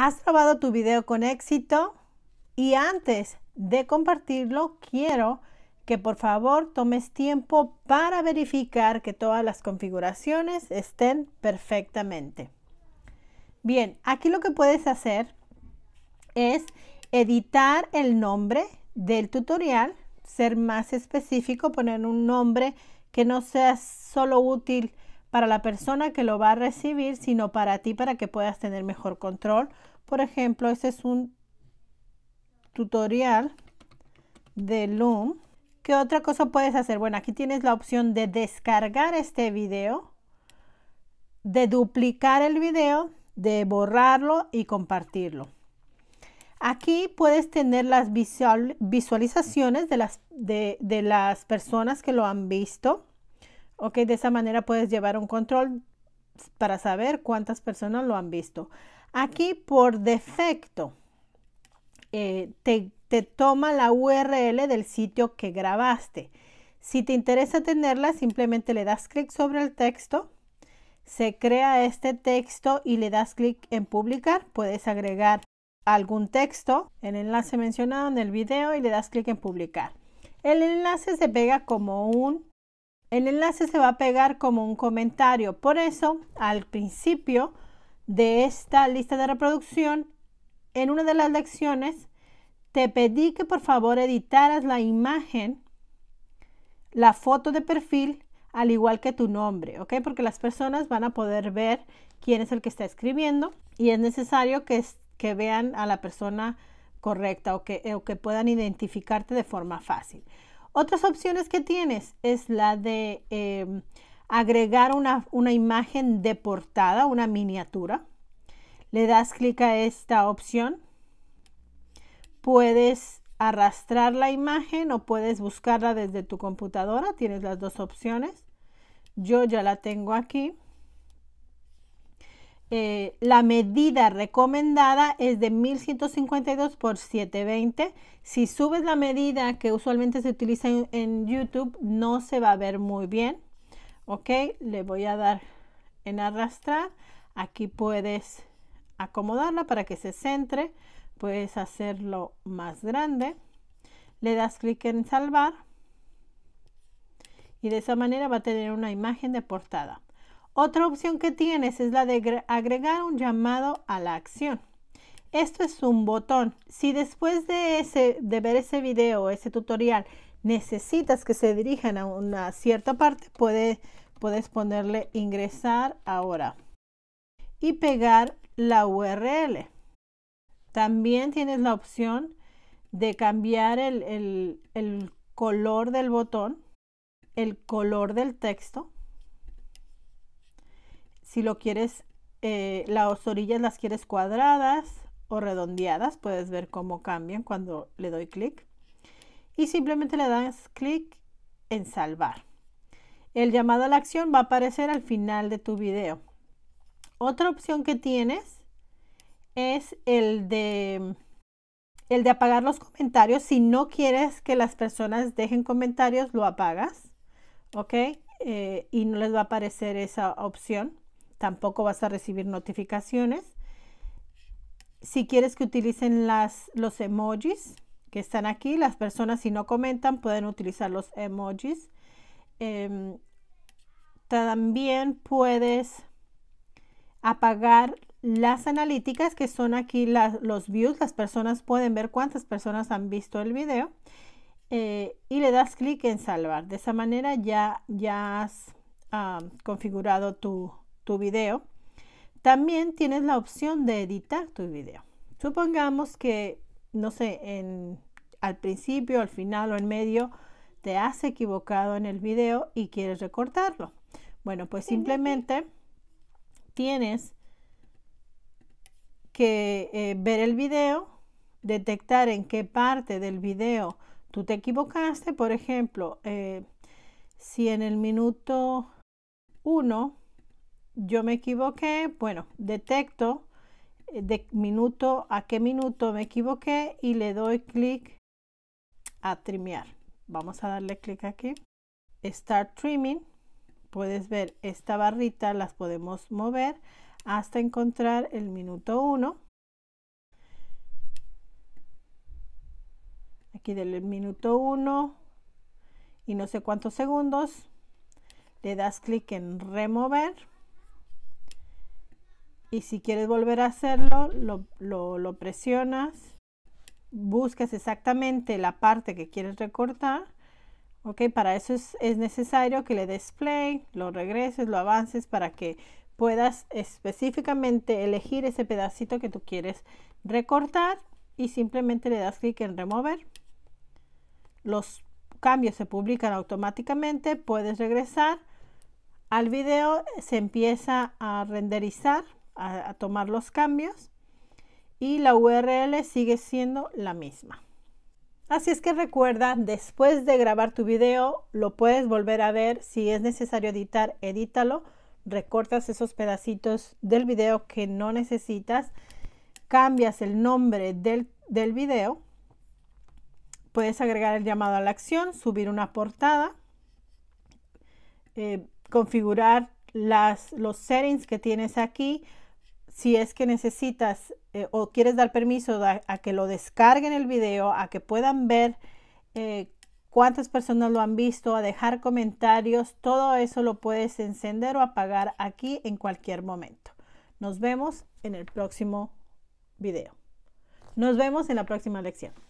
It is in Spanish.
¿Has grabado tu video con éxito? Y antes de compartirlo, quiero que por favor tomes tiempo para verificar que todas las configuraciones estén perfectamente. Bien, aquí lo que puedes hacer es editar el nombre del tutorial, ser más específico, poner un nombre que no sea solo útil para la persona que lo va a recibir, sino para ti para que puedas tener mejor control. Por ejemplo, este es un tutorial de Loom. ¿Qué otra cosa puedes hacer? Bueno, aquí tienes la opción de descargar este video, de duplicar el video, de borrarlo y compartirlo. Aquí puedes tener las visualizaciones de las, de las personas que lo han visto Ok, de esa manera puedes llevar un control para saber cuántas personas lo han visto. Aquí por defecto eh, te, te toma la URL del sitio que grabaste. Si te interesa tenerla, simplemente le das clic sobre el texto se crea este texto y le das clic en publicar. Puedes agregar algún texto, el enlace mencionado en el video y le das clic en publicar. El enlace se pega como un el enlace se va a pegar como un comentario. Por eso, al principio de esta lista de reproducción, en una de las lecciones, te pedí que por favor editaras la imagen, la foto de perfil, al igual que tu nombre, Porque las personas van a poder ver quién es el que está escribiendo y es necesario que, que vean a la persona correcta o que puedan identificarte de forma fácil. Otras opciones que tienes es la de em, agregar una, una imagen de portada, una miniatura. Le das clic a esta opción. Puedes arrastrar la imagen o puedes buscarla desde tu computadora. Tienes las dos opciones. Yo ya la tengo aquí. Eh, la medida recomendada es de 1152 por 720. Si subes la medida que usualmente se utiliza en, en, YouTube, no se va a ver muy bien. Ok, le voy a dar en arrastrar. Aquí puedes acomodarla para que se centre. Puedes hacerlo más grande. Le das clic en salvar. Y de esa manera va a tener una imagen de portada. Otra opción que tienes es la de agregar un llamado a la acción. Esto es un botón. Si después de, ese, ver ese video, ese tutorial, necesitas que se dirijan a una cierta parte, puedes ponerle ingresar ahora y pegar la URL. También tienes la opción de cambiar el color del botón, el color del texto si lo quieres, eh, las orillas las quieres cuadradas o redondeadas, puedes ver cómo cambian cuando le doy clic. Y simplemente le das clic en salvar. El llamado a la acción va a aparecer al final de tu video. Otra opción que tienes es el de, el de apagar los comentarios. Si no quieres que las personas dejen comentarios, lo apagas. ¿Ok? Eh, y no les va a aparecer esa opción tampoco vas a recibir notificaciones. Si quieres que utilicen los emojis que están aquí, las personas si no comentan pueden utilizar los emojis. Em, también puedes apagar las analíticas que son aquí los views. Las personas pueden ver cuántas personas han visto el video. Eh, y le das clic en salvar. De esa manera ya, ya has ah, configurado tu, tu video, también tienes la opción de editar tu video. Supongamos que, no sé, en, al principio, al final o en medio, te has equivocado en el video y quieres recortarlo. Bueno, pues simplemente tienes que eh, ver el video, detectar en qué parte del video tú te equivocaste. Por ejemplo, eh, si en el minuto 1 yo me equivoqué, bueno, detecto eh, de minuto a qué minuto me equivoqué y le doy clic a trimear. Vamos a darle clic aquí. Start trimming. Puedes ver esta barrita, las podemos mover hasta encontrar el minuto 1. Aquí del minuto 1 y no sé cuántos segundos. Le das clic en remover y si quieres volver a hacerlo, lo, presionas, buscas exactamente la parte que quieres recortar. Ok, para eso es, es necesario que le des play, lo regreses, lo avances para que puedas específicamente elegir ese pedacito que tú quieres recortar y simplemente le das clic en remover. Los cambios se publican automáticamente, puedes regresar al video, se empieza a renderizar a, tomar los cambios y la URL sigue siendo la misma. Así es que recuerda, después de grabar tu video, lo puedes volver a ver. Si es necesario editar, edítalo. Recortas esos pedacitos del video que no necesitas. Cambias el nombre del, del video. Puedes agregar el llamado a la acción, subir una portada, eh, configurar los settings que tienes aquí, si es que necesitas eh, o quieres dar permiso a, que lo descarguen el video, a que puedan ver eh, cuántas personas lo han visto, a dejar comentarios, todo eso lo puedes encender o apagar aquí en cualquier momento. Nos vemos en el próximo video. Nos vemos en la próxima lección.